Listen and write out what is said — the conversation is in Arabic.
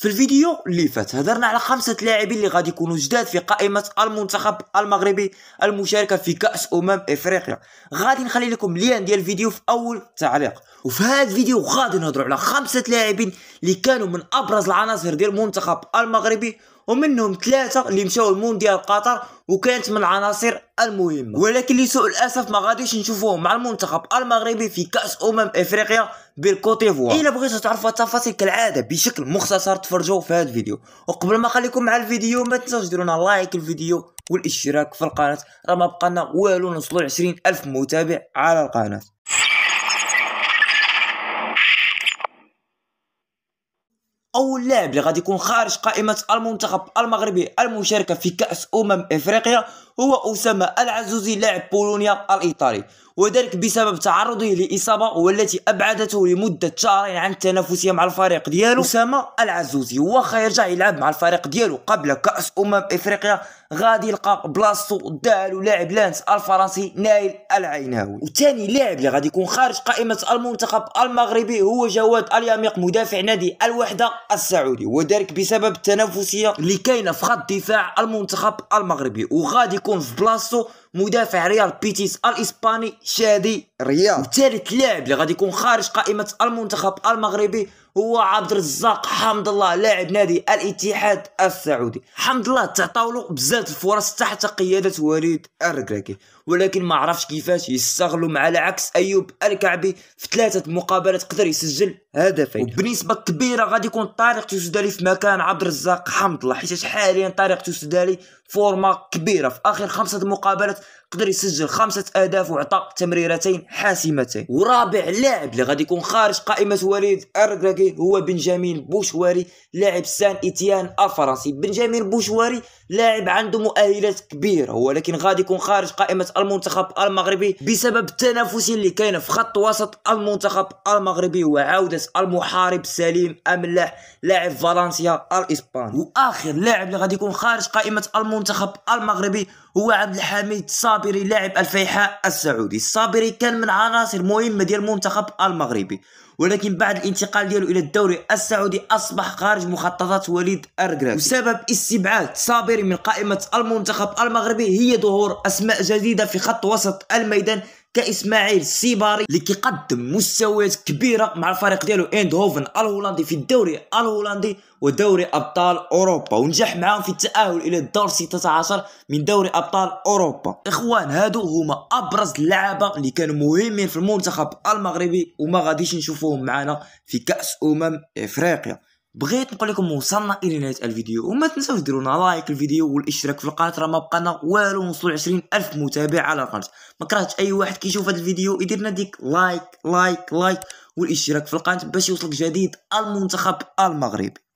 في الفيديو اللي فات هضرنا على خمسة لاعبين اللي غادي يكونوا جداد في قائمة المنتخب المغربي المشاركة في كأس أمم إفريقيا غادي نخلي لكم لين ديال الفيديو في أول تعليق وفي هذا الفيديو غادي نهضروا على خمسة لاعبين اللي كانوا من أبرز العناصر ديال المنتخب المغربي ومنهم ثلاثة اللي مشاو لمونديال قطر وكانت من العناصر المهمة ولكن لسوء الأسف ما غاديش نشوفوهم مع المنتخب المغربي في كأس أمم إفريقيا بالكوتيفوار ديفوار إلا بغيتو تعرفوا التفاصيل كالعادة بشكل مختصر تفرجوا في هذا الفيديو وقبل ما خليكم مع الفيديو ما تنساوش ديرونا لايك الفيديو والاشتراك في القناة راه ما بقالنا والو نوصلوا 20 ألف متابع على القناة او لاعب اللي غادي يكون خارج قائمه المنتخب المغربي المشاركه في كاس امم افريقيا هو أسامة العزوزي لاعب بولونيا الإيطالي وذلك بسبب تعرضه لإصابة والتي أبعدته لمدة شهرين عن التنافسية مع الفريق ديالو أسامة العزوزي واخا يرجع يلعب مع الفريق ديالو قبل كأس أمم إفريقيا غادي يلقى بلاصتو دالو لاعب لانس الفرنسي نايل العيناوي وثاني لاعب اللي غادي يكون خارج قائمة المنتخب المغربي هو جواد اليميق مدافع نادي الوحدة السعودي وذلك بسبب التنافسية اللي كاينة في خط دفاع المنتخب المغربي وغادي يكون يكون في بلاصتو مدافع ريال بيتيس الاسباني شادي الرياض وثالث لاعب اللي غادي يكون خارج قائمه المنتخب المغربي هو عبد الرزاق حمد الله لاعب نادي الاتحاد السعودي حمد الله تعطاولو بزاف الفرص تحت قياده وليد الركراكي ولكن ما عرفش كيفاش يستغلوا مع العكس ايوب الكعبي في ثلاثه مقابلات قدر يسجل هدفين وبنسبه كبيره غادي يكون طارق توسدالي في مكان عبد الرزاق حمد الله حيت حاليا طارق توسدالي فورمه كبيره في اخر خمسه مقابلات قدر يسجل خمسه اهداف وعطى تمريرتين حاسمتين ورابع لاعب اللي غادي يكون خارج قائمة وليد اركراكي هو بنجامين بوشواري لاعب سان إتيان الفرنسي بنجامين بوشواري لاعب عنده مؤهلات كبيرة ولكن غادي يكون خارج قائمة المنتخب المغربي بسبب التنافس اللي كاين في خط وسط المنتخب المغربي وعودة المحارب سليم أملاح لاعب فالنسيا الإسباني وآخر لاعب اللي غادي يكون خارج قائمة المنتخب المغربي هو عبد الحميد صابري لاعب الفيحاء السعودي الصابري كان من عناصر مهمة ديال المنتخب المغربي ولكن بعد الانتقال ديالو الى الدوري السعودي اصبح خارج مخططات وليد الركراكي وسبب استبعاد صابري من قائمة المنتخب المغربي هي ظهور اسماء جديدة في خط وسط الميدان كاسماعيل سيباري اللي كيقدم مستويات كبيره مع الفريق ديالو اندهوفن الهولندي في الدوري الهولندي ودوري ابطال اوروبا ونجح معاهم في التاهل الى الدور 16 من دوري ابطال اوروبا اخوان هادو هما ابرز اللعابه اللي كانوا مهمين في المنتخب المغربي وما غاديش نشوفوهم معنا في كاس امم افريقيا بغيت نقول لكم وصلنا الى نهايه الفيديو وما تنساوش ديرونا لايك الفيديو والاشتراك في القناه راه ما بقانا والو نوصلوا 20 الف متابع على القناه ما كرهتش اي واحد كيشوف هذا الفيديو يدير لنا ديك لايك لايك لايك والاشتراك في القناه باش يوصلك جديد المنتخب المغربي